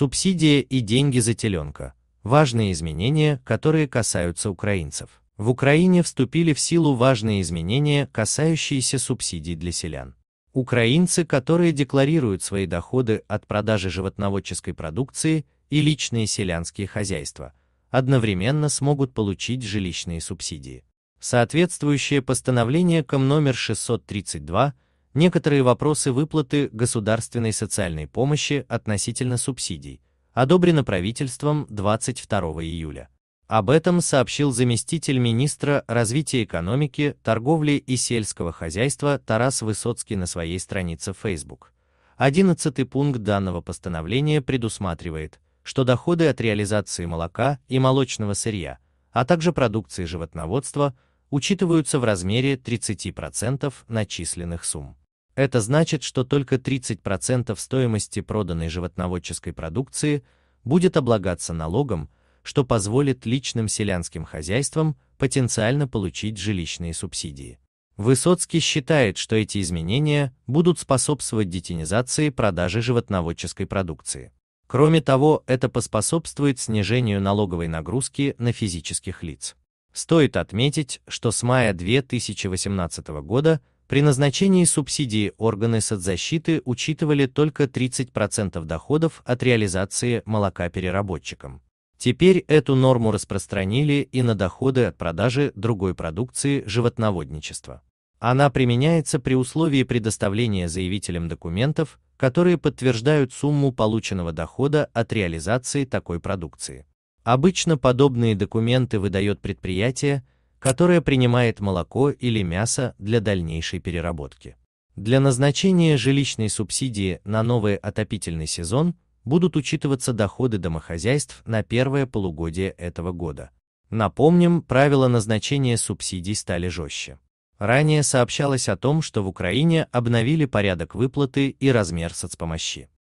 Субсидия и деньги за теленка – важные изменения, которые касаются украинцев. В Украине вступили в силу важные изменения, касающиеся субсидий для селян. Украинцы, которые декларируют свои доходы от продажи животноводческой продукции и личные селянские хозяйства, одновременно смогут получить жилищные субсидии. Соответствующее постановление КОМ номер 632 некоторые вопросы выплаты государственной социальной помощи относительно субсидий, одобрено правительством 22 июля. Об этом сообщил заместитель министра развития экономики, торговли и сельского хозяйства Тарас Высоцкий на своей странице Facebook. Одиннадцатый пункт данного постановления предусматривает, что доходы от реализации молока и молочного сырья, а также продукции животноводства, учитываются в размере 30% начисленных сумм. Это значит, что только 30% стоимости проданной животноводческой продукции будет облагаться налогом, что позволит личным селянским хозяйствам потенциально получить жилищные субсидии. Высоцкий считает, что эти изменения будут способствовать детинизации продажи животноводческой продукции. Кроме того, это поспособствует снижению налоговой нагрузки на физических лиц. Стоит отметить, что с мая 2018 года при назначении субсидии органы соцзащиты учитывали только 30% доходов от реализации молока переработчикам. Теперь эту норму распространили и на доходы от продажи другой продукции животноводничества. Она применяется при условии предоставления заявителям документов, которые подтверждают сумму полученного дохода от реализации такой продукции. Обычно подобные документы выдает предприятие, которая принимает молоко или мясо для дальнейшей переработки. Для назначения жилищной субсидии на новый отопительный сезон будут учитываться доходы домохозяйств на первое полугодие этого года. Напомним, правила назначения субсидий стали жестче. Ранее сообщалось о том, что в Украине обновили порядок выплаты и размер соцпомощи.